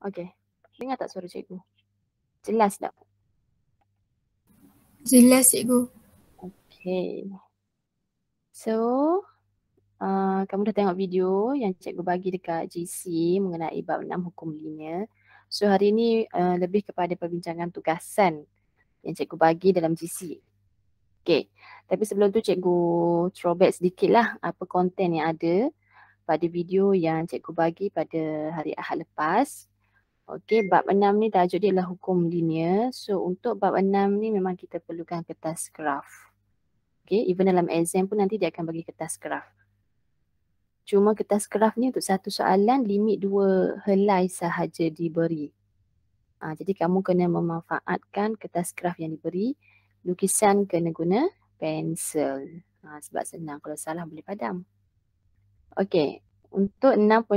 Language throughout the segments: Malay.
Okey. Dengar tak suara cikgu? Jelas tak? Jelas cikgu. Okey. So, uh, kamu dah tengok video yang cikgu bagi dekat GC mengenai bab enam hukum linear. So, hari ini uh, lebih kepada perbincangan tugasan yang cikgu bagi dalam GC. Okey. Tapi sebelum tu cikgu throwback sedikit lah apa konten yang ada pada video yang cikgu bagi pada hari Ahad lepas Okey, bab enam ni tajuk dia lah hukum linear. So untuk bab enam ni memang kita perlukan kertas graf. Okey, even dalam exam pun nanti dia akan bagi kertas graf. Cuma kertas graf ni untuk satu soalan limit dua helai sahaja diberi. Ha, jadi kamu kena memanfaatkan kertas graf yang diberi. Lukisan kena guna pensel. Ha, sebab senang kalau salah boleh padam. Okey, untuk 6.1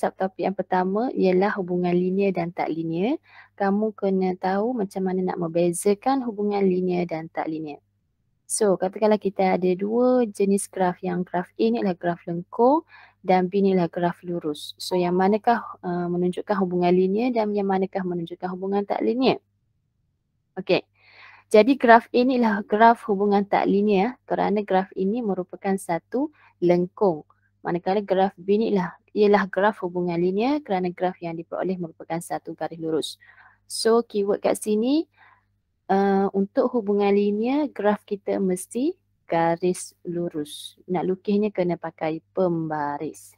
subtopik yang pertama ialah hubungan linear dan tak linear. Kamu kena tahu macam mana nak membezakan hubungan linear dan tak linear. So katakanlah kita ada dua jenis graf yang graf A ni adalah graf lengkung dan B ni adalah graf lurus. So yang manakah uh, menunjukkan hubungan linear dan yang manakah menunjukkan hubungan tak linear. Okay. Jadi graf A ni adalah graf hubungan tak linear kerana graf ini merupakan satu lengkung manakala graf B ni lah, ialah graf hubungan linear kerana graf yang diperoleh merupakan satu garis lurus. So keyword kat sini, uh, untuk hubungan linear, graf kita mesti garis lurus. Nak lukisnya kena pakai pembaris.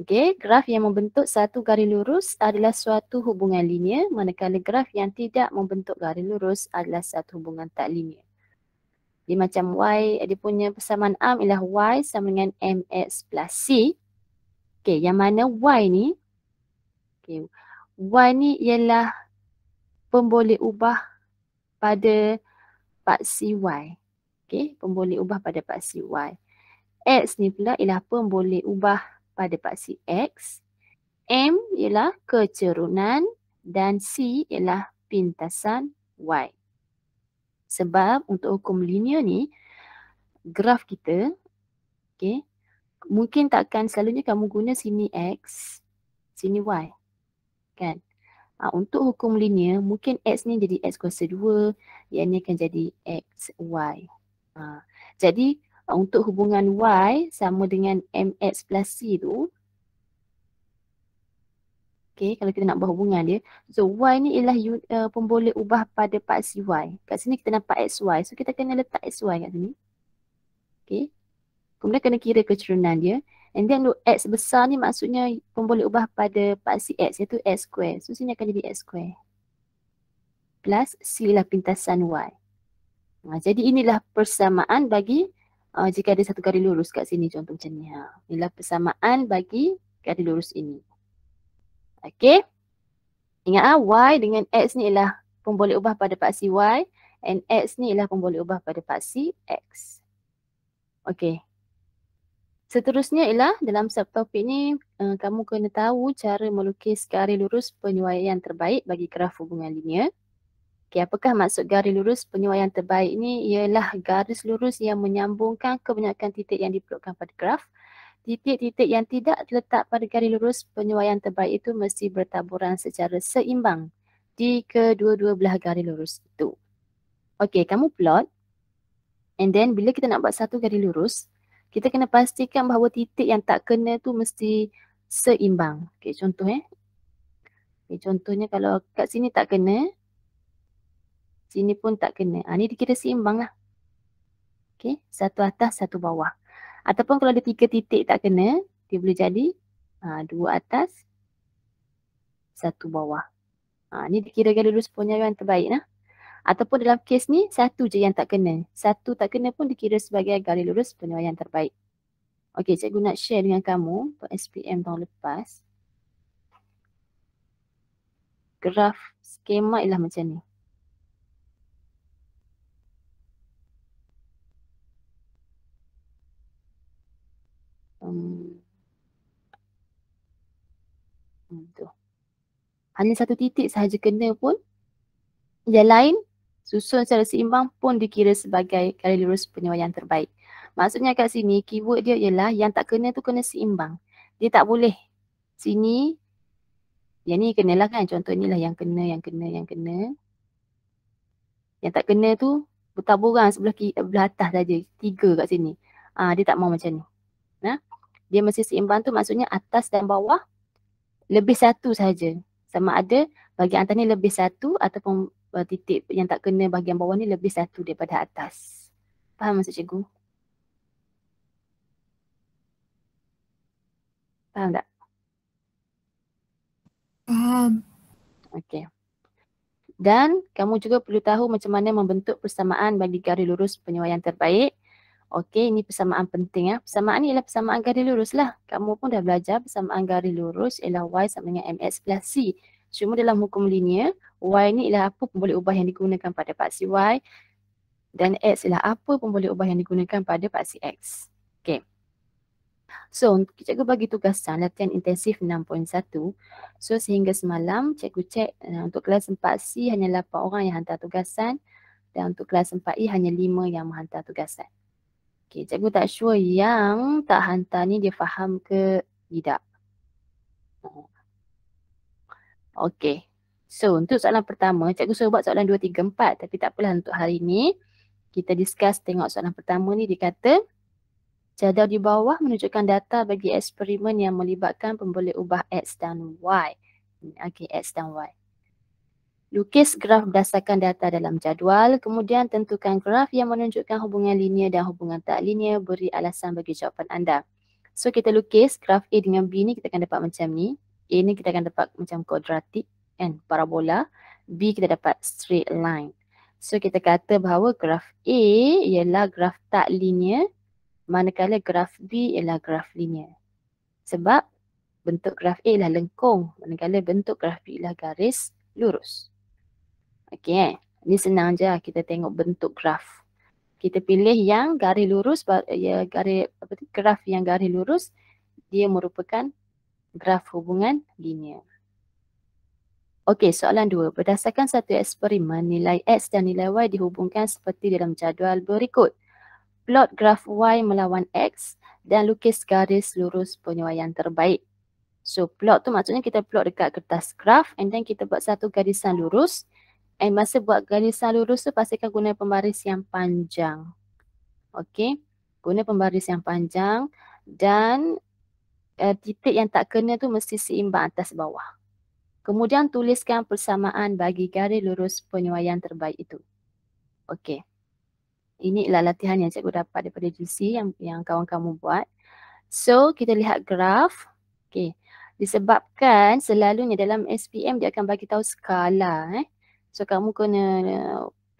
Okay, graf yang membentuk satu garis lurus adalah suatu hubungan linear manakala graf yang tidak membentuk garis lurus adalah satu hubungan tak linear. Jadi macam Y eh, dia punya persamaan am ialah Y sama dengan MX plus C. Okey yang mana Y ni okay, Y ni ialah pemboleh ubah pada paksi Y. Okey pemboleh ubah pada paksi Y. X ni pula ialah pemboleh ubah pada paksi X. M ialah kecerunan dan C ialah pintasan Y. Sebab untuk hukum linear ni, graf kita, okay, mungkin takkan selalunya kamu guna sini X, sini Y. Kan? Ha, untuk hukum linear, mungkin X ni jadi X kuasa 2, yang ni akan jadi X, Y. Ha. Jadi, untuk hubungan Y sama dengan MX plus C tu, okay, kalau kita nak buat hubungan dia. So y ni ialah uh, pemboleh ubah pada paksi y. Kat sini kita nampak y, So kita kena letak x y kat sini. Okay. Kemudian kena kira kecerunan dia. And then x besar ni maksudnya pemboleh ubah pada c x iaitu x square. So sini akan jadi x square. Plus c lah pintasan y. Nah, ha, jadi inilah persamaan bagi uh, jika ada satu garis lurus kat sini contoh macam ni. Ha. Inilah persamaan bagi garis lurus ini. Okay. Ingat ah Y dengan X ni ialah pemboleh ubah pada paksi Y and X ni ialah pemboleh ubah pada paksi X. Okay. Seterusnya ialah dalam subtopik ni uh, kamu kena tahu cara melukis garis lurus penyuaian terbaik bagi graf hubungan linear. Okay, apakah maksud garis lurus penyuaian terbaik ni ialah garis lurus yang menyambungkan kebanyakan titik yang diperlukan pada graf titik-titik yang tidak terletak pada garis lurus penyuaian terbaik itu mesti bertaburan secara seimbang di kedua-dua belah garis lurus itu. Okey, kamu plot. And then bila kita nak buat satu garis lurus, kita kena pastikan bahawa titik yang tak kena tu mesti seimbang. Okey, contoh eh. Okay, contohnya kalau kat sini tak kena, sini pun tak kena. Ha, ni dikira seimbang lah. Okey, satu atas, satu bawah. Ataupun kalau ada tiga titik tak kena, dia boleh jadi ha, dua atas, satu bawah. Ha, ni dikirakan dulu sepenuhnya yang terbaik. Nah. Ataupun dalam kes ni, satu je yang tak kena. Satu tak kena pun dikira sebagai garis lurus penyelayan terbaik. Okey, cikgu nak share dengan kamu untuk SPM tahun lepas. Graf skema ialah macam ni. Itu. Hmm. Hanya satu titik sahaja kena pun yang lain susun secara seimbang pun dikira sebagai kali lurus penyewaian terbaik. Maksudnya kat sini keyword dia ialah yang tak kena tu kena seimbang. Dia tak boleh sini yang ni kenalah kan contoh inilah yang kena yang kena yang kena. Yang tak kena tu bertaburan sebelah, sebelah atas saja. Tiga kat sini. Ah dia tak mau macam ni dia mesti seimbang tu maksudnya atas dan bawah lebih satu saja. Sama ada bagi antar ni lebih satu ataupun uh, titik yang tak kena bahagian bawah ni lebih satu daripada atas. Faham maksud cikgu? Faham tak? Faham. Okey. Dan kamu juga perlu tahu macam mana membentuk persamaan bagi garis lurus penyuaian terbaik. Okey, ini persamaan penting ya. Persamaan ni ialah persamaan garis lurus lah. Kamu pun dah belajar persamaan garis lurus ialah Y sama dengan MX plus C. Cuma dalam hukum linear, Y ni ialah apa pun boleh ubah yang digunakan pada paksi Y dan X ialah apa pun boleh ubah yang digunakan pada paksi X. Okey. So, cikgu bagi tugasan latihan intensif 6.1. So, sehingga semalam cikgu cek uh, untuk kelas 4C hanya 8 orang yang hantar tugasan dan untuk kelas 4E hanya 5 yang menghantar tugasan. Okay, cikgu tak sure yang tak hantar ni dia faham ke tidak. Oh. Okay. So, untuk soalan pertama, cikgu suruh buat soalan 2, 3, 4. Tapi tak apalah untuk hari ni. Kita discuss tengok soalan pertama ni. Dia kata, jadual di bawah menunjukkan data bagi eksperimen yang melibatkan pemboleh ubah X dan Y. Hmm, okay, X dan Y. Lukis graf berdasarkan data dalam jadual. Kemudian tentukan graf yang menunjukkan hubungan linear dan hubungan tak linear. Beri alasan bagi jawapan anda. So kita lukis graf A dengan B ni kita akan dapat macam ni. A ni kita akan dapat macam kuadratik kan parabola. B kita dapat straight line. So kita kata bahawa graf A ialah graf tak linear. Manakala graf B ialah graf linear. Sebab bentuk graf A ialah lengkung. Manakala bentuk graf B ialah garis lurus. Okey. Eh? Ni senang je lah kita tengok bentuk graf. Kita pilih yang garis lurus ya garis apa tu graf yang garis lurus dia merupakan graf hubungan linear. Okey, soalan dua. Berdasarkan satu eksperimen, nilai X dan nilai Y dihubungkan seperti dalam jadual berikut. Plot graf Y melawan X dan lukis garis lurus penyuaian terbaik. So, plot tu maksudnya kita plot dekat kertas graf and then kita buat satu garisan lurus. Eh, masa buat garisan lurus tu pastikan guna pembaris yang panjang. Okey. Guna pembaris yang panjang dan uh, titik yang tak kena tu mesti seimbang atas bawah. Kemudian tuliskan persamaan bagi garis lurus penyuaian terbaik itu. Okey. Ini ialah latihan yang cikgu dapat daripada GC yang yang kawan kamu buat. So, kita lihat graf. Okey. Disebabkan selalunya dalam SPM dia akan bagi tahu skala eh. So kamu kena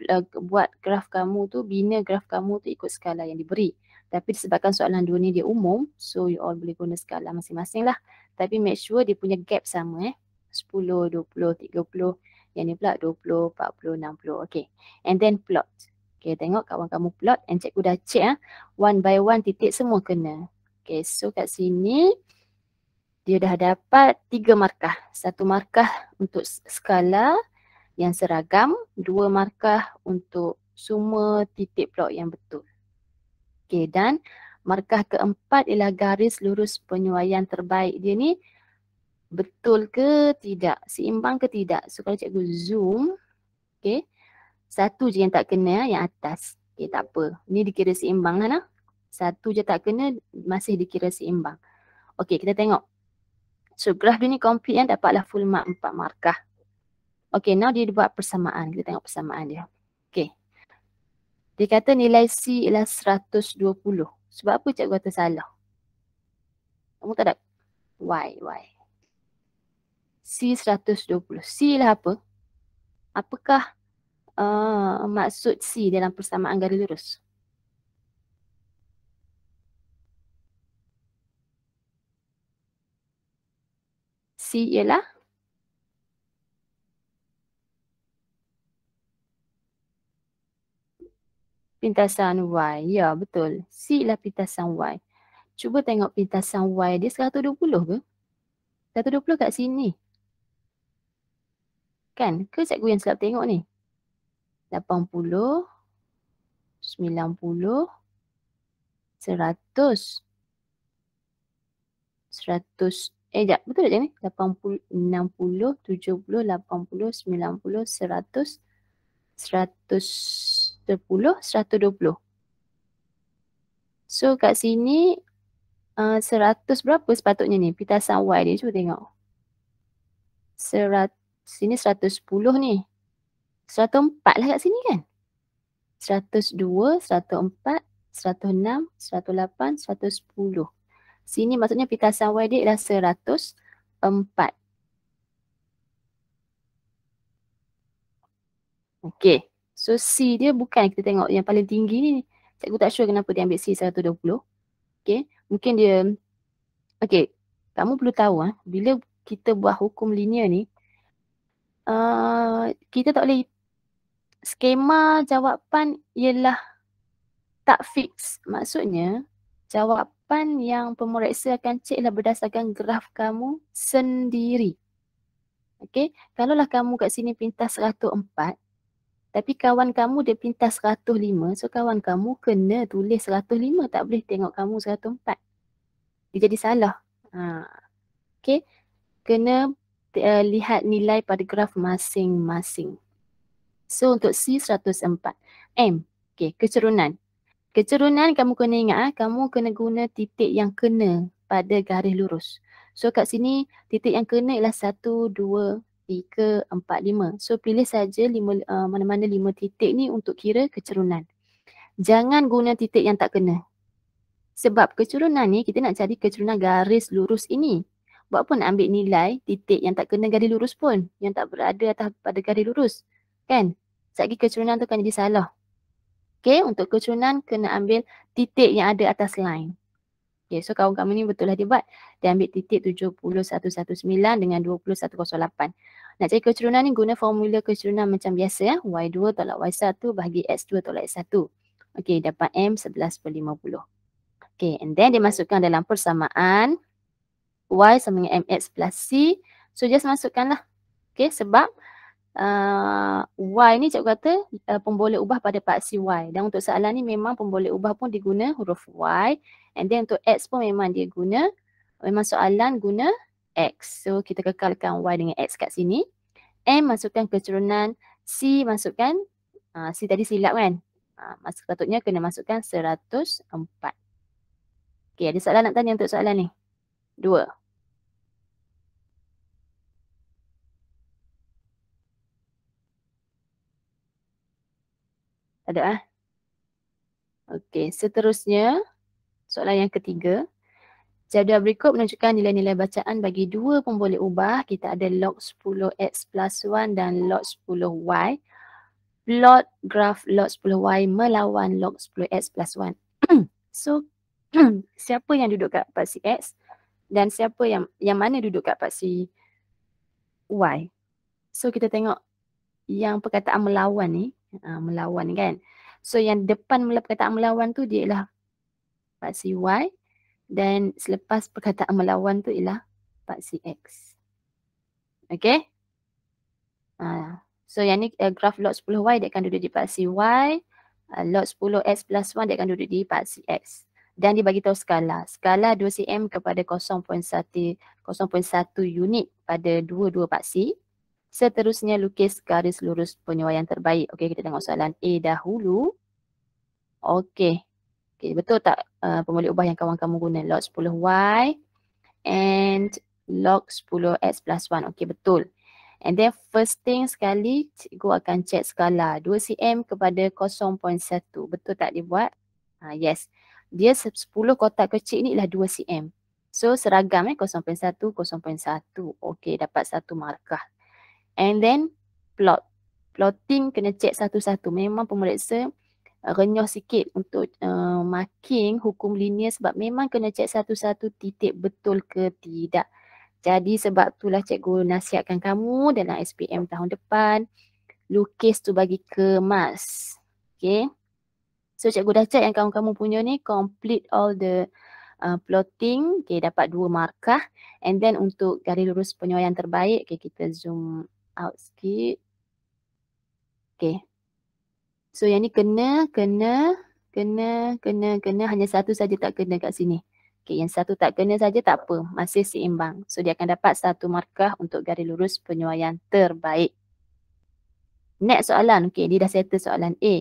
uh, buat graf kamu tu, bina graf kamu tu ikut skala yang diberi. Tapi disebabkan soalan dua ni dia umum, so you all boleh guna skala masing-masing lah. Tapi make sure dia punya gap sama eh. 10, 20, 30, yang ni pula 20, 40, 60. Okay. And then plot. Okay tengok kawan kamu plot and cikgu dah check eh. One by one titik semua kena. Okay so kat sini dia dah dapat tiga markah. Satu markah untuk skala yang seragam, dua markah untuk semua titik blok yang betul. Okey dan markah keempat ialah garis lurus penyuaian terbaik dia ni betul ke tidak, seimbang ke tidak. So kalau cikgu zoom, okey. Satu je yang tak kena yang atas. Okey tak apa. Ini dikira seimbang lah nah. Satu je tak kena masih dikira seimbang. Okey kita tengok. So graf dia ni complete yang dapatlah full mark empat markah. Okay, now dia buat persamaan. Kita tengok persamaan dia. Okay. Dia kata nilai C ialah 120. Sebab apa cikgu kata salah? Kamu tak ada? Why, why? C 120. C ialah apa? Apakah uh, maksud C dalam persamaan garis lurus? C ialah pintasan Y. Ya, betul. C lah pintasan Y. Cuba tengok pintasan Y dia 120 ke? 120 kat sini. Kan? Ke cikgu yang selap tengok ni? 80, 90, 100. 100. Eh, sekejap. Betul tak ni? 80, 60, 70, 80, 90, 100. 100. 10, 120. So kat sini uh, 100 berapa sepatutnya ni? Pitasan Y dia, cuba tengok. Serat, sini 110 ni. 104 lah kat sini kan? 102, 104, 106, 108, 110. Sini maksudnya pitasan Y dia ialah 104. Okey. So C dia bukan kita tengok yang paling tinggi ni. Cikgu tak sure kenapa dia ambil C 120. Okay. Mungkin dia. Okay. Kamu perlu tahu ah ha? Bila kita buat hukum linear ni. Uh, kita tak boleh. Skema jawapan ialah tak fix. Maksudnya jawapan yang pemeriksa akan cek ialah berdasarkan graf kamu sendiri. Okay. Kalaulah kamu kat sini pintas 104. Tapi kawan kamu dia pintas 105, so kawan kamu kena tulis 105, tak boleh tengok kamu 104. Dia jadi salah. Ha. Okay, kena uh, lihat nilai pada graf masing-masing. So untuk C 104. M, okay, kecerunan. Kecerunan kamu kena ingat, ha? kamu kena guna titik yang kena pada garis lurus. So kat sini titik yang kena ialah 1, 2, tiga, empat, lima. So pilih saja lima, uh, mana-mana lima titik ni untuk kira kecerunan. Jangan guna titik yang tak kena. Sebab kecerunan ni kita nak cari kecerunan garis lurus ini. Buat pun ambil nilai titik yang tak kena garis lurus pun. Yang tak berada atas pada garis lurus. Kan? Sebab kecerunan tu kan jadi salah. Okay, untuk kecerunan kena ambil titik yang ada atas line. Okay, so kawan-kawan ni betul lah dia buat. Dia ambil titik 70119 dengan 20108. Nak cari keturunan ni guna formula keturunan macam biasa eh. ya. Y2 tolak Y1 bahagi X2 tolak X1. Okey dapat M 11 per 50. Okey and then dimasukkan dalam persamaan Y sama dengan MX plus C. So just masukkanlah. Okey sebab uh, Y ni cikgu kata uh, pemboleh ubah pada paksi Y. Dan untuk soalan ni memang pemboleh ubah pun diguna huruf Y. And then untuk X pun memang dia guna. Memang soalan guna X. So kita kekalkan Y dengan X kat sini. M masukkan keturunan. C masukkan. Uh, C tadi silap kan? Uh, ah, patutnya kena masukkan 104. Okey ada soalan nak tanya untuk soalan ni? Dua. Ada ah? Okey seterusnya soalan yang ketiga. Jadual berikut menunjukkan nilai-nilai bacaan bagi dua pun ubah. Kita ada log 10x plus 1 dan log 10y. Plot graf log 10y melawan log 10x plus 1. so, siapa yang duduk kat paksi x dan siapa yang yang mana duduk kat paksi y. So, kita tengok yang perkataan melawan ni. Uh, melawan kan. So, yang depan perkataan melawan tu dia ialah paksi y. Dan selepas perkataan melawan tu ialah 4 x, Okay. Ha. So yang ni uh, graf log 10Y dia akan duduk di 4CY. Uh, log 10X plus 1 dia akan duduk di 4 x. Dan dia tahu skala. Skala 2cm kepada 0.1 0.1 unit pada dua-dua paksi. Seterusnya lukis garis lurus penyewaian terbaik. Okay kita tengok soalan A dahulu. Okay. Okay, betul tak uh, pemboleh ubah yang kawan kamu guna log 10y and log 10x plus 1. Okay, betul. And then first thing sekali cikgu akan check skala 2cm kepada 0.1. Betul tak dia buat? Ha, yes. Dia 10 kotak kecil ni lah 2cm. So seragam eh 0.1, 0.1. Okay dapat satu markah. And then plot. Plotting kena check satu-satu. Memang pemeriksa Uh, renyah sikit untuk uh, marking hukum linear sebab memang kena cek satu-satu titik betul ke tidak. Jadi sebab itulah cikgu nasihatkan kamu dalam SPM tahun depan lukis tu bagi kemas. Okay. So cikgu dah cek yang kamu-kamu punya ni complete all the uh, plotting. Okay dapat dua markah. And then untuk garis lurus penyuaian terbaik. Okay kita zoom out sikit. Okay So yang ni kena, kena, kena, kena, kena. Hanya satu saja tak kena kat sini. Okay, yang satu tak kena saja tak apa. Masih seimbang. So dia akan dapat satu markah untuk garis lurus penyuaian terbaik. Next soalan. Okay, dia dah settle soalan A.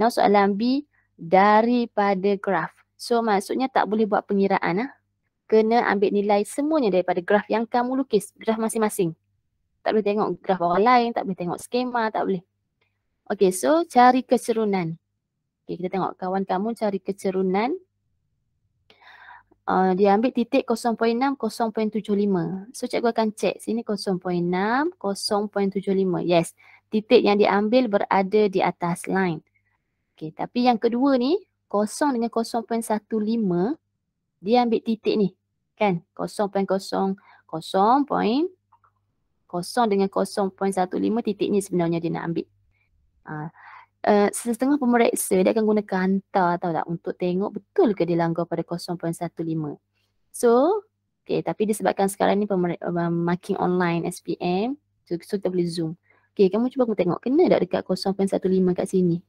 Now soalan B, daripada graf. So maksudnya tak boleh buat pengiraan. Ah. Kena ambil nilai semuanya daripada graf yang kamu lukis. Graf masing-masing. Tak boleh tengok graf orang lain, tak boleh tengok skema, tak boleh. Okay, so cari keserunan. Okay, kita tengok kawan kamu cari keserunan. Uh, dia ambil titik 0.6, 0.75. So, cikgu akan cek sini 0.6, 0.75. Yes, titik yang diambil berada di atas line. Okay, tapi yang kedua ni, 0 dengan 0.15, dia ambil titik ni. Kan, 0.0, 0.0 dengan 0.15 titik ni sebenarnya dia nak ambil. Uh, uh, setengah pemeriksa dia akan guna kanta tahu tak untuk tengok betul ke dia langgar pada 0.15. So, okay, tapi disebabkan sekarang ni pemeriksa, uh, eh, marking online SPM, so, so kita boleh zoom. Okay, kamu cuba aku tengok, kena tak dekat 0.15 kat sini?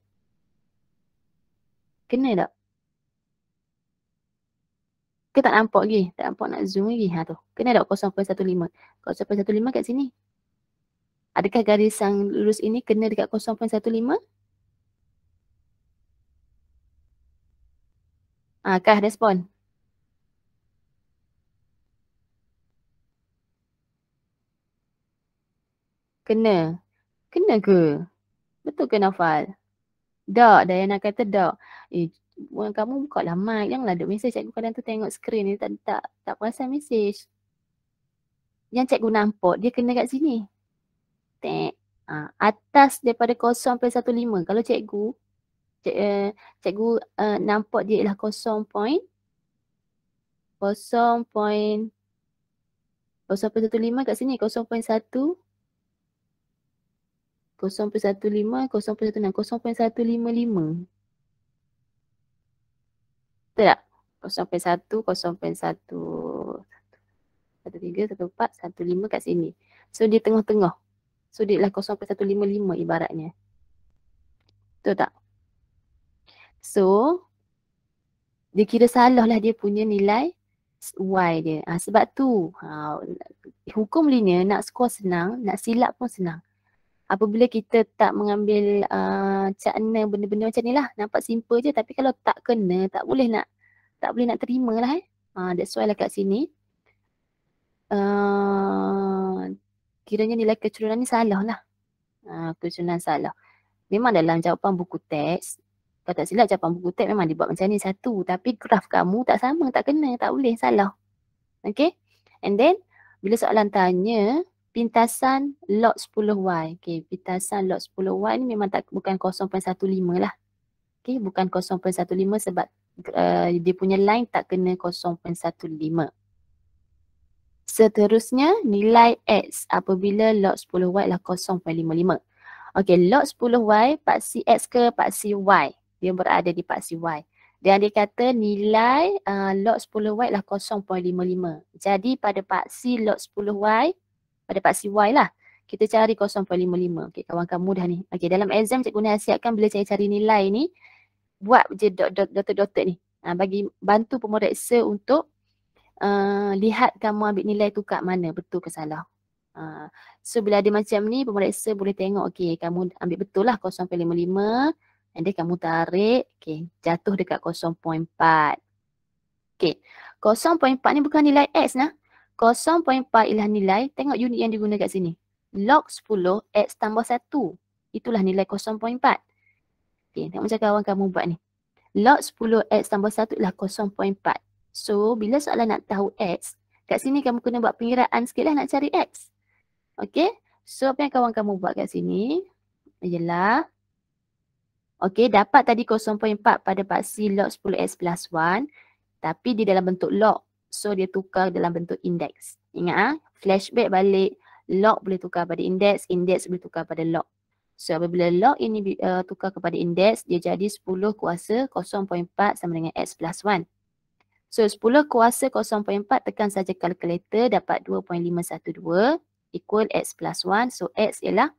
Kena tak? Kita tak nampak lagi? Tak nampak nak zoom lagi? Ha tu. Kena tak 0.15? 0.15 kat sini? Adakah garis yang lurus ini kena dekat 0.15? Ah, Kah, respon? Kena. Kena ke? Betul ke Nafal? Tak, Dayana kata tak. Eh, kamu buka lah mic. Janganlah ada mesej cikgu kadang tu tengok skrin ni. Tak, tak, tak perasan mesej. Yang cikgu nampak, dia kena kat sini tek ha, ah, atas daripada 0.15 kalau cikgu cik, uh, cikgu uh, nampak dia ialah 0. 0.15 kat sini 0.1 0.15 0.16 0.155 Betul tak? 0.1 0.1 1.3 1.4 1.5 kat sini So dia tengah-tengah So dia adalah 0.155 ibaratnya. Betul tak? So dia kira salah lah dia punya nilai y dia. Ha, sebab tu ha, hukum linear nak skor senang, nak silap pun senang. Apabila kita tak mengambil uh, cakna benda-benda macam ni lah. Nampak simple je tapi kalau tak kena tak boleh nak tak boleh nak terima lah eh. Ha, that's why lah kat sini. Uh, kiranya nilai kecerunan ni salah lah. Ha, kecerunan salah. Memang dalam jawapan buku teks, kalau tak silap jawapan buku teks memang dibuat macam ni satu. Tapi graf kamu tak sama, tak kena, tak boleh, salah. Okay? And then, bila soalan tanya, pintasan log 10y. Okay, pintasan log 10y ni memang tak bukan 0.15 lah. Okay, bukan 0.15 sebab uh, dia punya line tak kena 0.15. Seterusnya, nilai X apabila log 10Y ialah 0.55. Okey, log 10Y, paksi X ke paksi Y? Dia berada di paksi Y. Dan dia kata nilai uh, log 10Y ialah 0.55. Jadi pada paksi log 10Y, pada paksi Y lah, kita cari 0.55. Okey, kawan-kawan mudah ni. Okey, dalam exam cikgu nasihatkan bila saya cari nilai ni, buat je dot-dot-dot-dot ni. Ha, bagi bantu pemeriksa untuk Ah, lihat kamu ambil nilai tu kat mana betul ke salah. Uh, so bila ada macam ni pemeriksa boleh tengok okay, kamu ambil betul lah 0.55 and then kamu tarik okay, jatuh dekat 0.4. Okay, 0.4 ni bukan nilai x nah. 0.4 ialah nilai tengok unit yang digunakan kat sini. Log 10 x tambah 1. Itulah nilai 0.4. Okay, tengok macam kawan kamu buat ni. Log 10 x tambah 1 ialah 0.4. So bila soalan nak tahu X, kat sini kamu kena buat pengiraan sikitlah nak cari X. Okay. So apa yang kawan kamu buat kat sini ialah Okay dapat tadi 0.4 pada paksi log 10X plus 1 tapi di dalam bentuk log. So dia tukar dalam bentuk indeks. Ingat ah, flashback balik log boleh tukar pada indeks, indeks boleh tukar pada log. So apabila log ini uh, tukar kepada indeks, dia jadi 10 kuasa 0.4 sama dengan x plus So 10 kuasa 0.4 tekan saja kalkulator dapat 2.512 equal x plus 1. So x ialah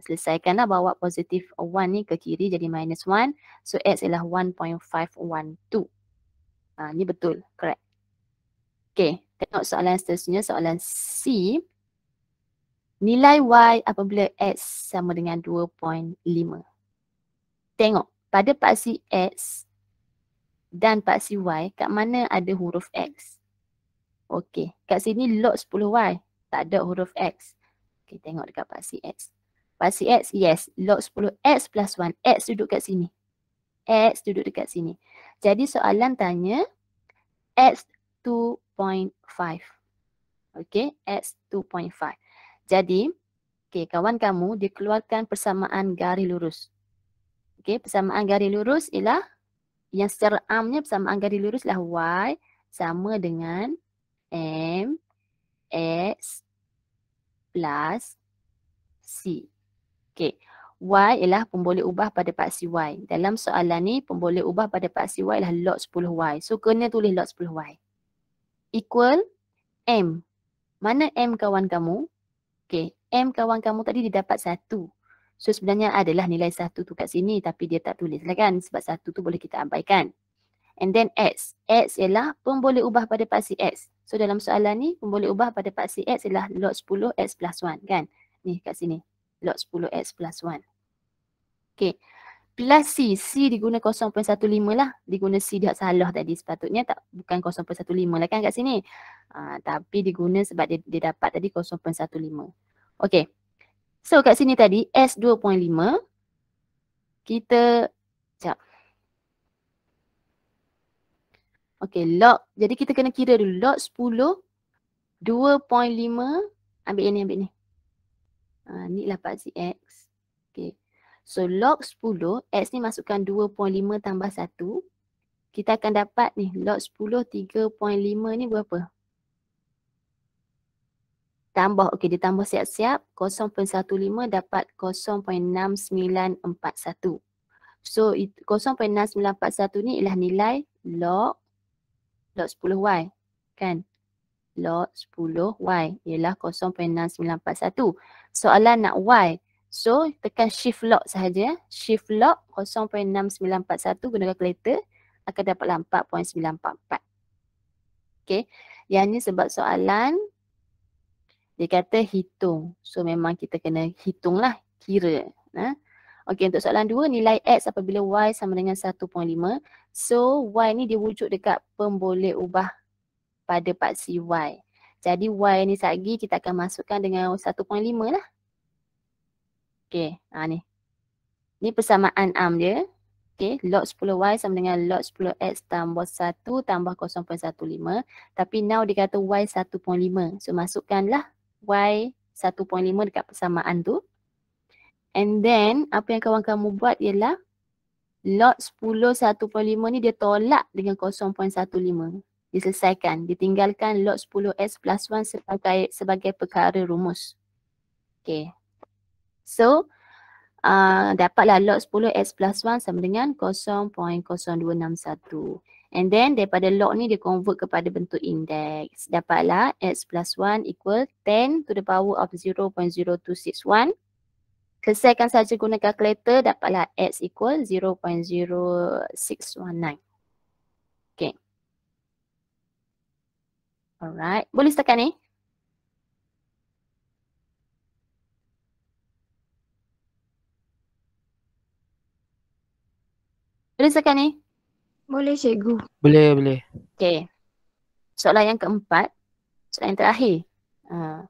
selesaikanlah bawa positif 1 ni ke kiri jadi minus 1. So x ialah 1.512. Ha, ni betul. Correct. Okay. Tengok soalan seterusnya. Soalan C. Nilai y apabila x sama dengan 2.5. Tengok. Pada paksi x dan paksi Y kat mana ada huruf X. Okey, kat sini log 10Y tak ada huruf X. Okey, tengok dekat paksi X. Paksi X, yes. Log 10X plus 1. X duduk kat sini. X duduk dekat sini. Jadi soalan tanya X 2.5. Okey, X 2.5. Jadi, okey kawan kamu dia keluarkan persamaan garis lurus. Okey, persamaan garis lurus ialah yang secara amnya persamaan garis luruslah y sama dengan m x plus c. Okey. y ialah pemboleh ubah pada paksi y. Dalam soalan ni pemboleh ubah pada paksi y ialah log 10y. So kena tulis log 10y. Equal m. Mana m kawan kamu? Okey. m kawan kamu tadi didapat 1. So sebenarnya adalah nilai satu tu kat sini tapi dia tak tulis lah kan sebab satu tu boleh kita abaikan. And then X. X ialah pemboleh ubah pada paksi X. So dalam soalan ni pemboleh ubah pada paksi X ialah log 10X plus 1 kan. Ni kat sini. Log 10X plus 1. Okay. Plus C. C diguna 0.15 lah. Diguna C dia salah tadi sepatutnya. tak Bukan 0.15 lah kan kat sini. Uh, tapi diguna sebab dia, dia dapat tadi 0.15. Okay. So kat sini tadi S2.5 kita jap. Okay log. Jadi kita kena kira dulu log 10 2.5 ambil ini ambil ni. Ha ni lah pak x. Okay. So log 10 x ni masukkan 2.5 tambah 1. Kita akan dapat ni log 10 3.5 ni berapa? 3.5 tambah okey dia tambah siap-siap 0.15 dapat 0.6941. So 0.6941 ni ialah nilai log log 10y kan? Log 10y ialah 0.6941. Soalan nak y. So tekan shift log sahaja eh. Shift log 0.6941 guna kalkulator akan dapatlah 4.944. Okey. Yang ni sebab soalan dia kata hitung. So memang kita kena hitung lah kira. Nah, Okey untuk soalan dua nilai X apabila Y sama dengan 1.5. So Y ni dia wujud dekat pemboleh ubah pada paksi Y. Jadi Y ni sagi kita akan masukkan dengan 1.5 lah. Okey ha, ni. Ni persamaan am dia. Okey log 10Y sama dengan log 10X tambah 1 tambah 0.15. Tapi now dia kata Y 1.5. So masukkanlah y 1.5 dekat persamaan tu. And then apa yang kawan kamu buat ialah log 10 1.5 ni dia tolak dengan 0.15. Diselesaikan. Ditinggalkan log 10s plus 1 sebagai sebagai perkara rumus. Okay. So uh, dapatlah log 10s plus 1 sama dengan 0.0261. And then daripada log ni dia convert kepada bentuk indeks. Dapatlah x plus 1 equal 10 to the power of 0.0261. Kesaikan saja guna kalkulator dapatlah x equal 0.0619. Okay. Alright. Boleh setakat ni? Boleh setakat ni? Boleh cikgu. Boleh, boleh. Okey, Soalan yang keempat. Soalan yang terakhir. Uh,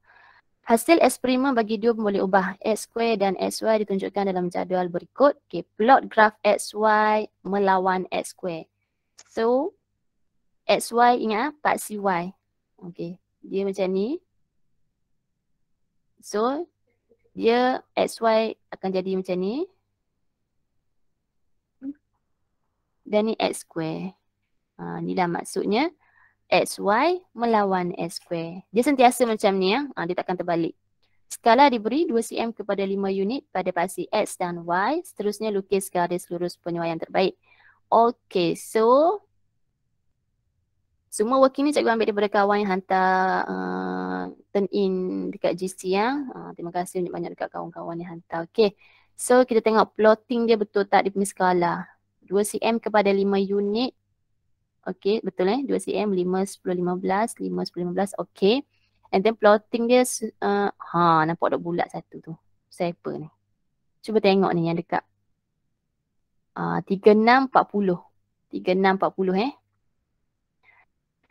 hasil eksperimen bagi dua boleh ubah x square dan y ditunjukkan dalam jadual berikut. Okay. Plot graf y melawan x square. So, y ingat lah, paksi y. Okey, Dia macam ni. So, dia y akan jadi macam ni. dan ni ha, x square. Uh, ni lah maksudnya xy melawan x square. Dia sentiasa macam ni ya. Uh, dia takkan terbalik. Skala diberi 2cm kepada 5 unit pada pasti x dan y. Seterusnya lukis garis lurus penyuaian terbaik. Okay so. Semua working ni cikgu ambil daripada kawan yang hantar uh, turn in dekat GC ya. Uh, terima kasih banyak-banyak dekat kawan-kawan yang hantar. Okay. So kita tengok plotting dia betul tak dia punya skala. 2 cm kepada 5 unit. Okay, betul eh? 2 cm, 5, 10, 15, 5, 10, 15. Okay. And then plotting dia, uh, ha, nampak dah bulat satu tu. Siapa ni? Cuba tengok ni yang dekat. Uh, 3, 40. 36 40 eh.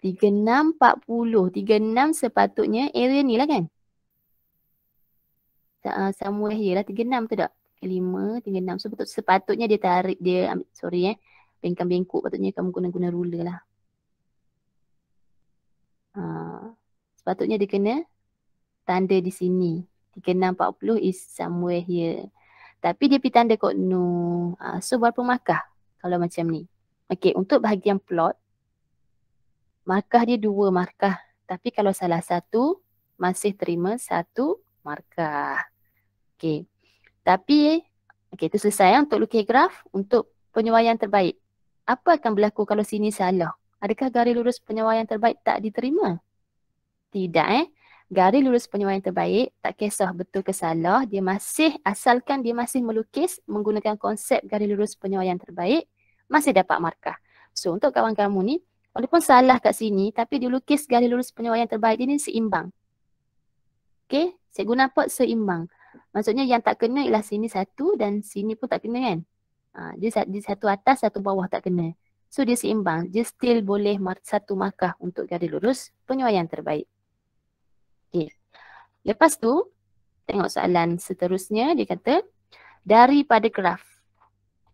36 40. 36 sepatutnya area ni lah kan? Uh, somewhere here lah. 3, tu tak? Tiga lima, tiga enam. So betul sepatutnya dia tarik dia, sorry eh. Bengkang bengkok patutnya kamu guna-guna ruler lah. Uh, sepatutnya dia kena tanda di sini. Tiga enam empat puluh is somewhere here. Tapi dia pergi tanda kot no. Uh, so berapa markah kalau macam ni? Okay untuk bahagian plot. Markah dia dua markah. Tapi kalau salah satu masih terima satu markah. Okay. Tapi, okay, itu selesai ya, untuk lukis graf untuk penyewaian terbaik. Apa akan berlaku kalau sini salah? Adakah garis lurus penyewaian terbaik tak diterima? Tidak eh. Garis lurus penyewaian terbaik tak kisah betul ke salah. Dia masih asalkan dia masih melukis menggunakan konsep garis lurus penyewaian terbaik masih dapat markah. So untuk kawan kamu ni walaupun salah kat sini tapi dia lukis garis lurus penyewaian terbaik dia ni seimbang. Okay. Cikgu nampak seimbang. Maksudnya yang tak kena ialah sini satu dan sini pun tak kena kan. Ha, dia, satu atas, satu bawah tak kena. So dia seimbang. Dia still boleh mar satu markah untuk garis lurus penyuaian terbaik. Okay. Lepas tu, tengok soalan seterusnya. Dia kata, daripada graf,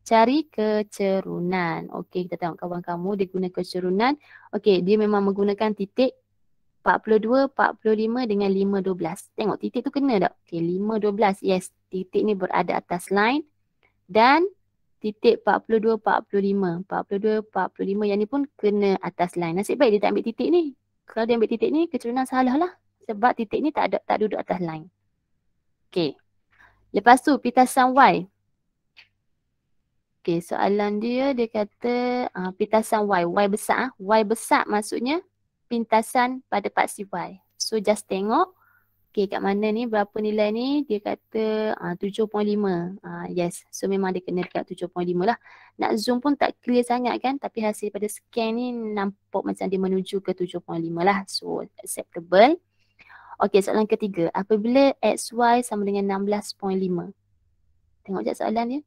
cari kecerunan. Okay, kita tengok kawan kamu dia guna kecerunan. Okay, dia memang menggunakan titik 42, 45 dengan 5, 12. Tengok titik tu kena tak? Okay, 5, 12. Yes, titik ni berada atas line. Dan titik 42, 45. 42, 45 yang ni pun kena atas line. Nasib baik dia tak ambil titik ni. Kalau dia ambil titik ni, kecerunan salah lah. Sebab titik ni tak ada tak duduk atas line. Okay. Lepas tu, pitasan Y. Okay, soalan dia, dia kata uh, ah, pitasan Y. Y besar. Ah. Y besar maksudnya pintasan pada part sifai. So just tengok Okay kat mana ni berapa nilai ni dia kata uh, 7.5 uh, Yes so memang dia kena dekat 7.5 lah Nak zoom pun tak clear sangat kan tapi hasil daripada scan ni nampak macam dia menuju ke 7.5 lah So acceptable Okay soalan ketiga apabila XY sama dengan 16.5 Tengok je soalan dia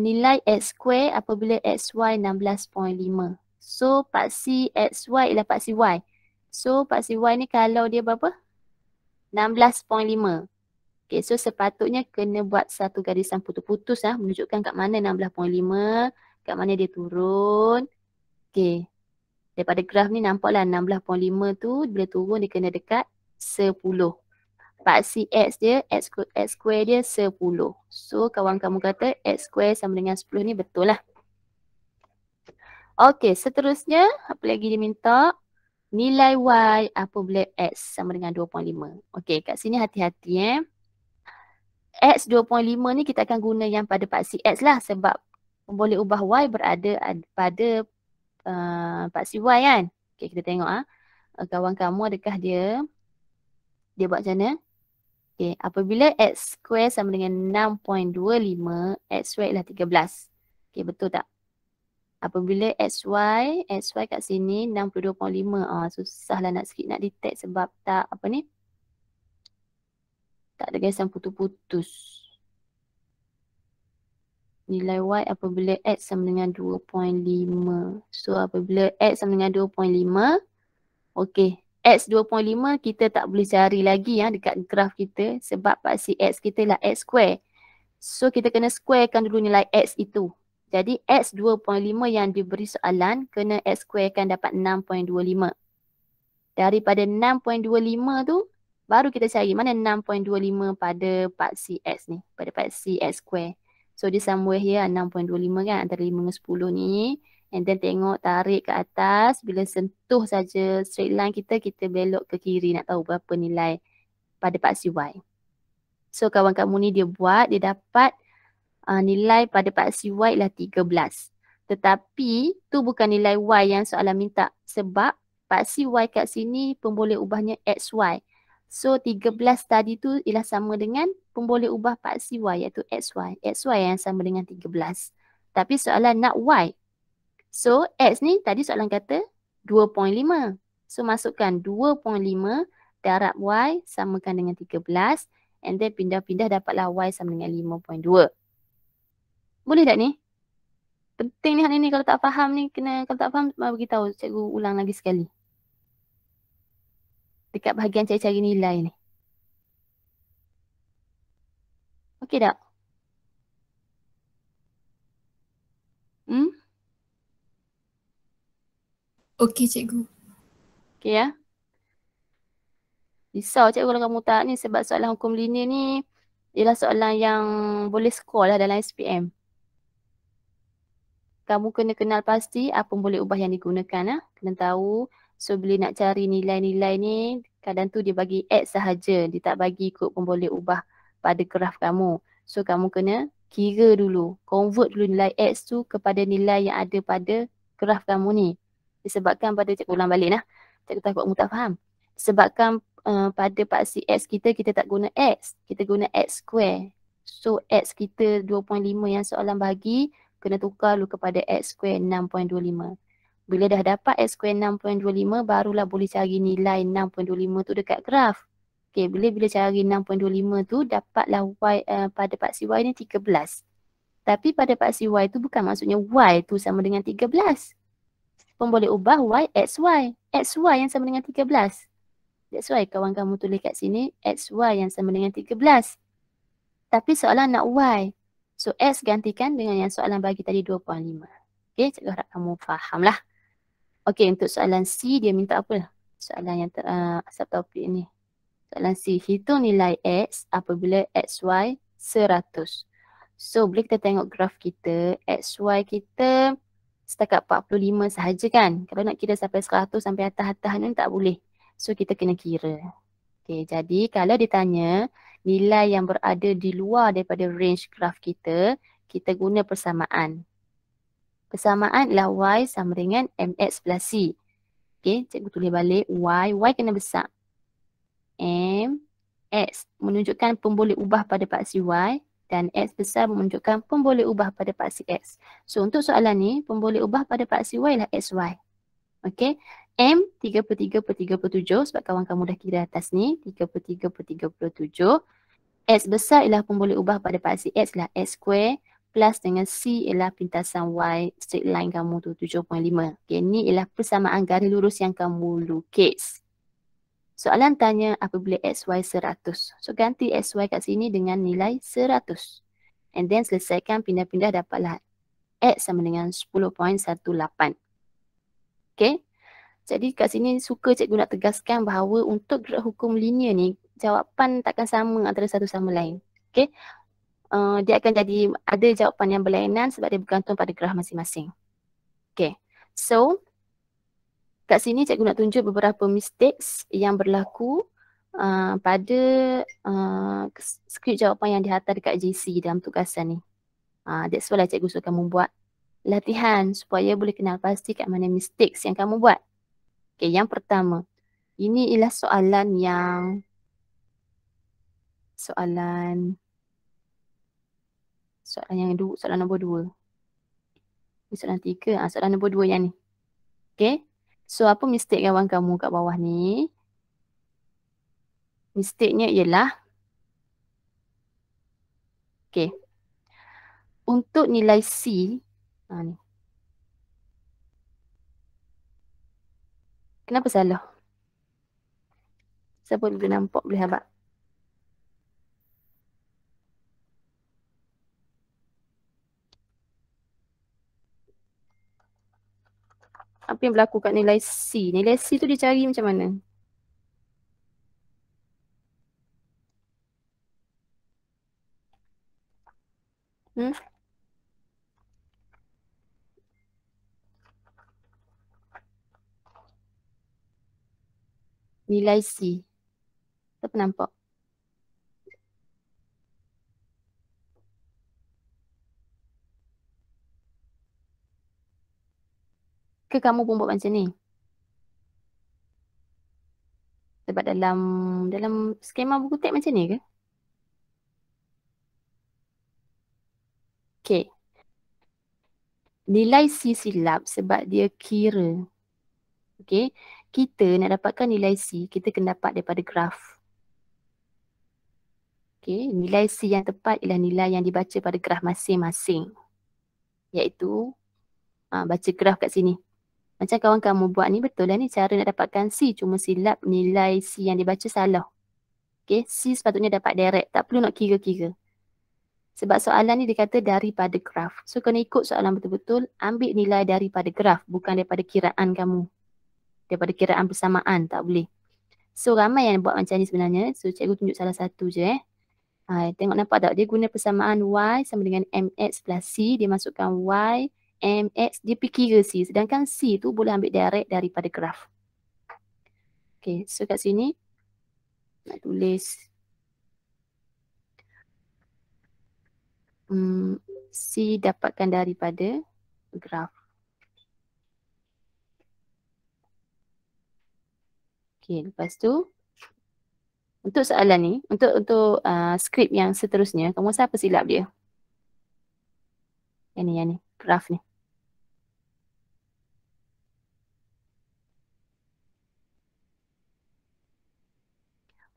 Nilai X square apabila XY 16.5 So paksi XY ialah paksi Y. So paksi Y ni kalau dia berapa? 16.5. Okay so sepatutnya kena buat satu garisan putus-putus lah. Menunjukkan kat mana 16.5. Kat mana dia turun. Okay. Daripada graf ni nampaklah 16.5 tu bila turun dia kena dekat 10. Paksi X dia, X square, X square dia 10. So kawan kamu kata X square sama dengan 10 ni betul lah. Okey, seterusnya apa lagi dia minta? Nilai Y apa pula X sama dengan 2.5. Okey, kat sini hati-hati eh. X 2.5 ni kita akan guna yang pada paksi X lah sebab boleh ubah Y berada pada uh, paksi Y kan. Okey, kita tengok ah. Uh, kawan kamu adakah dia dia buat macam mana? Okey, apabila X square sama dengan 6.25, X Y ialah 13. Okey, betul tak? apabila XY, XY kat sini 62.5. Ah, susahlah nak sikit nak detect sebab tak apa ni. Tak ada gesan putus-putus. Nilai Y apabila X sama dengan 2.5. So apabila X sama dengan 2.5. Okay. X 2.5 kita tak boleh cari lagi ya dekat graf kita sebab paksi X kita lah X square. So kita kena squarekan dulu nilai X itu. Jadi X 2.5 yang diberi soalan kena X square kan dapat 6.25. Daripada 6.25 tu baru kita cari mana 6.25 pada part x ni. Pada part x square. So dia somewhere here 6.25 kan antara 5 dengan 10 ni. And then tengok tarik ke atas. Bila sentuh saja straight line kita, kita belok ke kiri nak tahu berapa nilai pada paksi Y. So kawan kamu ni dia buat, dia dapat 6.25 uh, nilai pada paksi Y ialah 13. Tetapi tu bukan nilai Y yang soalan minta sebab paksi Y kat sini pemboleh ubahnya XY. So 13 tadi tu ialah sama dengan pemboleh ubah paksi Y iaitu XY. XY yang sama dengan 13. Tapi soalan nak Y. So X ni tadi soalan kata 2.5. So masukkan 2.5 darab Y samakan dengan 13 and then pindah-pindah dapatlah Y sama dengan boleh tak ni? Penting ni hak ni kalau tak faham ni kena kalau tak faham mau bagi tahu cikgu ulang lagi sekali. Dekat bahagian cari-cari nilai ni. Okey tak? Hmm? Okey cikgu. Okey ya. Risau cikgu kalau kamu tak ni sebab soalan hukum linear ni ialah soalan yang boleh skor lah dalam SPM kamu kena kenal pasti apa boleh ubah yang digunakan. Ha? Kena tahu. So bila nak cari nilai-nilai ni, kadang tu dia bagi X sahaja. Dia tak bagi ikut pemboleh ubah pada graf kamu. So kamu kena kira dulu. Convert dulu nilai X tu kepada nilai yang ada pada graf kamu ni. Disebabkan pada, ulang balik lah. Cikgu takut kamu tak faham. Sebabkan uh, eh, pada paksi X kita, kita tak guna X. Kita guna X square. So X kita 2.5 yang soalan bagi, kena tukar dulu kepada x square 6.25. Bila dah dapat x square 6.25 barulah boleh cari nilai 6.25 tu dekat graf. Okey, bila-bila cari 6.25 tu dapatlah y uh, pada paksi y ni 13. Tapi pada paksi y tu bukan maksudnya y tu sama dengan 13. Pun boleh ubah y xy. xy yang sama dengan 13. That's why kawan kamu tulis kat sini xy yang sama dengan 13. Tapi soalan nak y. So S gantikan dengan yang soalan bagi tadi 2.5. Okay, saya harap kamu faham lah. Okay, untuk soalan C dia minta apa? Lah? Soalan yang uh, subtopik ni. Soalan C, hitung nilai X apabila XY 100. So, boleh kita tengok graf kita. XY kita setakat 45 sahaja kan? Kalau nak kira sampai 100 sampai atas-atas ni tak boleh. So, kita kena kira. Okay, jadi kalau ditanya tanya nilai yang berada di luar daripada range graf kita, kita guna persamaan. Persamaan ialah y sama dengan mx plus c. Okey, cikgu tulis balik y. Y kena besar. m x menunjukkan pemboleh ubah pada paksi y dan x besar menunjukkan pemboleh ubah pada paksi x. So, untuk soalan ni, pemboleh ubah pada paksi y ialah xy. Okay. M 3 per 3 per 37 sebab kawan kamu dah kira atas ni 3 per 3 per per 37 S besar ialah pun boleh ubah pada paksi X lah S square plus dengan C ialah pintasan Y straight line kamu tu 7.5 Okay ni ialah persamaan garis lurus yang kamu lukis Soalan tanya apa apabila Y 100 So ganti Y kat sini dengan nilai 100 And then selesaikan pindah-pindah dapatlah X sama dengan 10.18 Okay, jadi kat sini suka cikgu nak tegaskan bahawa untuk gerak hukum linear ni jawapan takkan sama antara satu sama lain. Okey. Uh, dia akan jadi ada jawapan yang berlainan sebab dia bergantung pada graf masing-masing. Okay. So, kat sini cikgu nak tunjuk beberapa mistakes yang berlaku uh, pada uh, skrip jawapan yang dihantar dekat JC dalam tugasan ni. Uh, that's why lah cikgu suruh kamu buat latihan supaya boleh kenal pasti kat mana mistakes yang kamu buat. Okay, yang pertama. Ini ialah soalan yang soalan soalan yang dua, soalan nombor dua. Ini soalan tiga. Ha, soalan nombor dua yang ni. Okay. So, apa mistake kawan kamu kat bawah ni? Mistake-nya ialah Okay. Untuk nilai C ha, ni. Kenapa salah? Siapa boleh nampak boleh habak? Apa yang berlaku kat nilai C? Nilai C tu dia cari macam mana? Hmm? nilai C. Siapa nampak? Ke kamu pun buat macam ni? Sebab dalam dalam skema buku teks macam ni ke? Okay. Nilai C silap sebab dia kira. Okay kita nak dapatkan nilai C, kita kena dapat daripada graf. Okay, nilai C yang tepat ialah nilai yang dibaca pada graf masing-masing. Iaitu, ha, baca graf kat sini. Macam kawan kamu buat ni betul lah ni cara nak dapatkan C. Cuma silap nilai C yang dibaca salah. Okay, C sepatutnya dapat direct. Tak perlu nak kira-kira. Sebab soalan ni dikata daripada graf. So kena ikut soalan betul-betul. Ambil nilai daripada graf. Bukan daripada kiraan kamu daripada kiraan persamaan tak boleh. So ramai yang buat macam ni sebenarnya. So cikgu tunjuk salah satu je eh. Ha, tengok nampak tak dia guna persamaan y sama dengan mx plus c dia masukkan y mx dia fikir ke c sedangkan c tu boleh ambil direct daripada graf. Okay so kat sini nak tulis hmm, c dapatkan daripada graf. Okey, lepas tu untuk soalan ni, untuk untuk uh, skrip yang seterusnya, kamu rasa apa silap dia? Yang ni, yang ni, graf ni.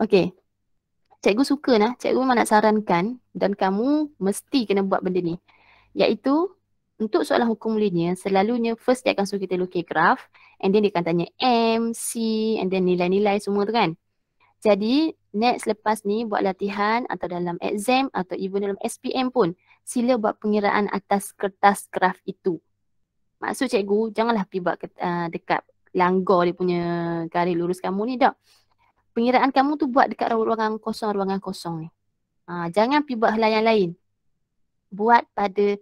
Okey. Cikgu suka nak. Cikgu memang nak sarankan dan kamu mesti kena buat benda ni. Iaitu untuk soalan hukum linear selalunya first dia akan suruh kita lukis graf and then dia akan tanya M, C and then nilai-nilai semua tu kan. Jadi next lepas ni buat latihan atau dalam exam atau even dalam SPM pun sila buat pengiraan atas kertas graf itu. Maksud cikgu janganlah pergi buat uh, dekat langgar dia punya garis lurus kamu ni tak. Pengiraan kamu tu buat dekat ruangan kosong-ruangan kosong ni. Uh, jangan pergi buat helai lain. Buat pada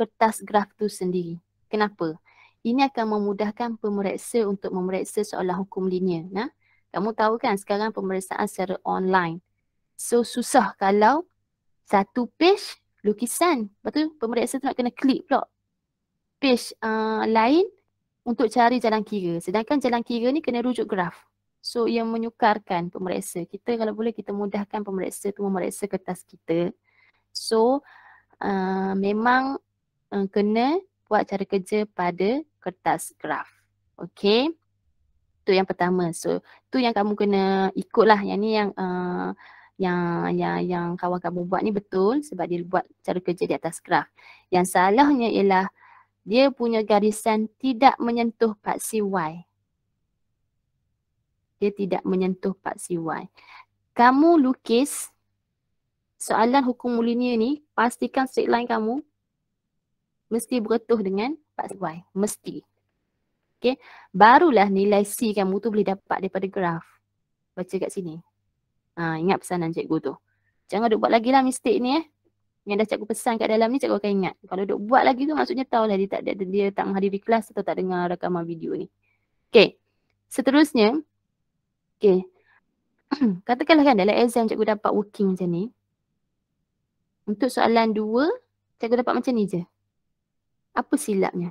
kertas graf tu sendiri. Kenapa? Ini akan memudahkan pemeriksa untuk memeriksa soalan hukum linear. Nah, kamu tahu kan sekarang pemeriksaan secara online. So susah kalau satu page lukisan. Lepas tu pemeriksa tu nak kena klik pula page uh, lain untuk cari jalan kira. Sedangkan jalan kira ni kena rujuk graf. So ia menyukarkan pemeriksa. Kita kalau boleh kita mudahkan pemeriksa tu memeriksa kertas kita. So uh, memang uh, kena buat cara kerja pada kertas graf. Okay. Tu yang pertama. So, tu yang kamu kena ikutlah. Yang ni yang uh, yang yang yang kawan kamu buat ni betul sebab dia buat cara kerja di atas graf. Yang salahnya ialah dia punya garisan tidak menyentuh paksi Y. Dia tidak menyentuh paksi Y. Kamu lukis soalan hukum linear ni, pastikan straight line kamu mesti beretuh dengan part y mesti okey barulah nilai c kamu tu boleh dapat daripada graf baca kat sini ha, ingat pesanan cikgu tu jangan duk buat lagilah mistake ni eh yang dah cikgu pesan kat dalam ni cikgu akan ingat kalau duk buat lagi tu maksudnya tahulah dia tak dia, dia tak menghadiri kelas atau tak dengar rakaman video ni okey seterusnya okey katakanlah kan dalam exam cikgu dapat working macam ni untuk soalan dua cikgu dapat macam ni je apa silapnya?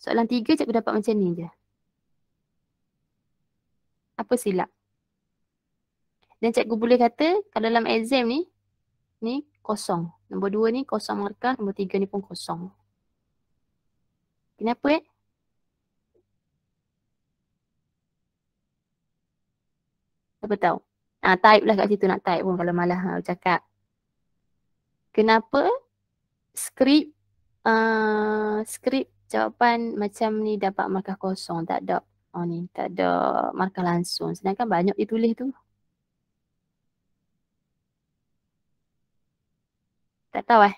Soalan tiga cikgu dapat macam ni je. Apa silap? Dan cikgu boleh kata kalau dalam exam ni, ni kosong. Nombor dua ni kosong markah, nombor tiga ni pun kosong. Kenapa eh? Siapa tahu? Ha, type lah kat situ nak type pun kalau malah ha, cakap. Kenapa skrip uh, skrip jawapan macam ni dapat markah kosong tak ada oh ni tak ada markah langsung sedangkan banyak ditulis tu tak tahu eh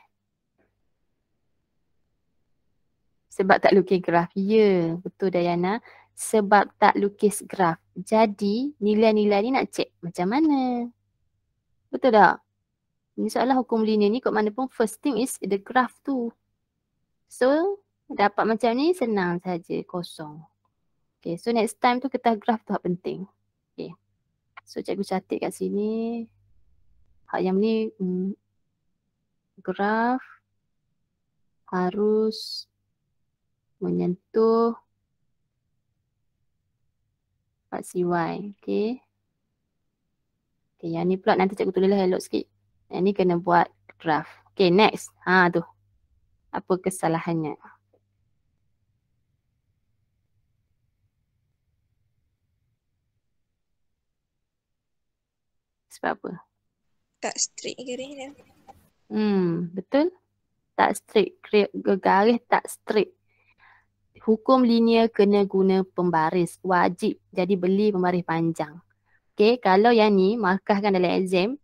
sebab tak lukis graf ya betul Dayana sebab tak lukis graf jadi nilai-nilai ni nak cek macam mana betul tak ini soalan hukum linear ni kot mana pun first thing is the graph tu. So dapat macam ni senang saja kosong. Okay so next time tu kita graph tu hak penting. Okay. So cikgu catik kat sini. Hak yang ni mm, graph harus menyentuh part CY. Okay. Okay yang ni pula nanti cikgu tulislah elok sikit. Yang ni kena buat draft. Okay next. Ha tu. Apa kesalahannya? Sebab apa? Tak straight garis dia. Hmm, betul? Tak straight. Garis tak straight. Hukum linear kena guna pembaris. Wajib. Jadi beli pembaris panjang. Okay, kalau yang ni markahkan dalam exam,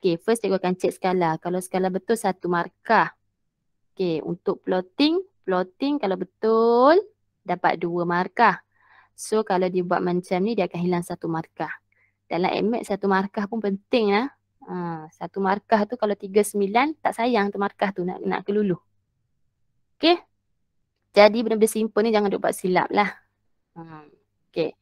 Okay, first cikgu akan cek skala. Kalau skala betul, satu markah. Okay, untuk plotting, plotting kalau betul, dapat dua markah. So, kalau dia buat macam ni, dia akan hilang satu markah. Dalam admit, satu markah pun penting lah. Ha, satu markah tu kalau tiga sembilan, tak sayang tu markah tu nak, nak keluluh. Okay? Jadi, benda-benda simple ni jangan duk buat silap lah. Ha, okay.